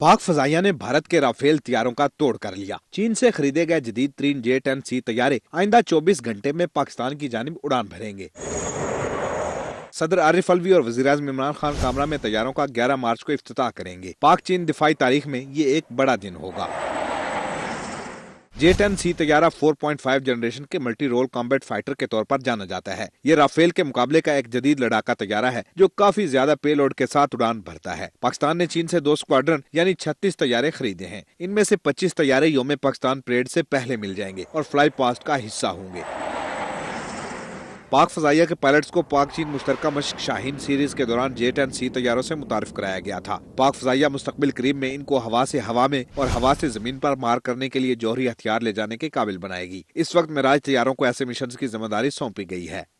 पाक फजाइया ने भारत के राफेल तैयारों का तोड़ कर लिया चीन से खरीदे गए जदीद तीन जे टेन सी तैयारे आइंदा 24 घंटे में पाकिस्तान की जानब उड़ान भरेंगे सदर आरिफ अलवी और वजी अजम इमरान खान कामरा में तैयारों का 11 मार्च को इफ्त करेंगे पाक चीन दिफाई तारीख में ये एक बड़ा दिन होगा जे टेन सी तैयारा फोर पॉइंट फाइव जनरेशन के मल्टी रोल कॉम्बेट फाइटर के तौर पर जाना जाता है ये राफेल के मुकाबले का एक जदीद लड़ाका तैयारा है जो काफी ज्यादा पेलोड के साथ उड़ान भरता है पाकिस्तान ने चीन से दो स्क्वाड्रन यानी छत्तीस तैयारे खरीदे हैं इनमें से पच्चीस तैयारे योम पाकिस्तान परेड से पहले मिल जाएंगे और फ्लाई पास्ट का हिस्सा होंगे पाक फजाइया के पायलट्स को पाक चीन मुश्तर मशक शाहीन सीरीज के दौरान जेट एंड सी तैयारों से मुतारफ कराया गया था पाक फजाइया मुस्तबिल करीब में इनको हवा से हवा में और हवा से जमीन पर मार करने के लिए जौहरी हथियार ले जाने के काबिल बनाएगी इस वक्त मराज तैयारों को ऐसे मिशन की जिम्मेदारी सौंपी गई है